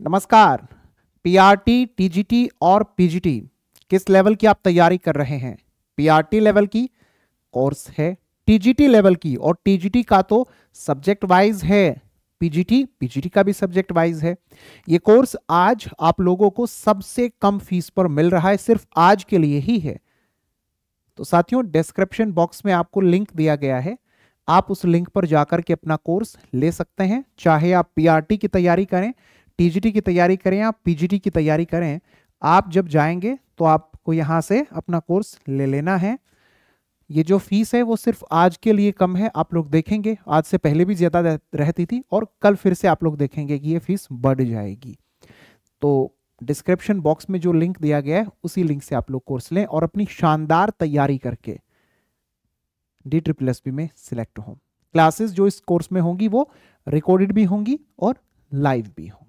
नमस्कार PRT, TGT और PGT किस लेवल की आप तैयारी कर रहे हैं पीआरटी लेवल की कोर्स है टीजीटी लेवल की और टीजीटी का तो सब्जेक्ट वाइज है पीजीटी पीजीटी का भी सब्जेक्ट वाइज है ये कोर्स आज आप लोगों को सबसे कम फीस पर मिल रहा है सिर्फ आज के लिए ही है तो साथियों डिस्क्रिप्शन बॉक्स में आपको लिंक दिया गया है आप उस लिंक पर जाकर के अपना कोर्स ले सकते हैं चाहे आप पीआरटी की तैयारी करें टीजीटी की तैयारी करें आप पीजीटी की तैयारी करें आप जब जाएंगे तो आपको यहाँ से अपना कोर्स ले लेना है ये जो फीस है वो सिर्फ आज के लिए कम है आप लोग देखेंगे आज से पहले भी ज़्यादा रहती थी और कल फिर से आप लोग देखेंगे कि ये फीस बढ़ जाएगी तो डिस्क्रिप्शन बॉक्स में जो लिंक दिया गया है उसी लिंक से आप लोग कोर्स लें और अपनी शानदार तैयारी करके डी ट्रिपल एस में सिलेक्ट हों क्लासेस जो इस कोर्स में होंगी वो रिकॉर्डेड भी होंगी और लाइव भी होंगी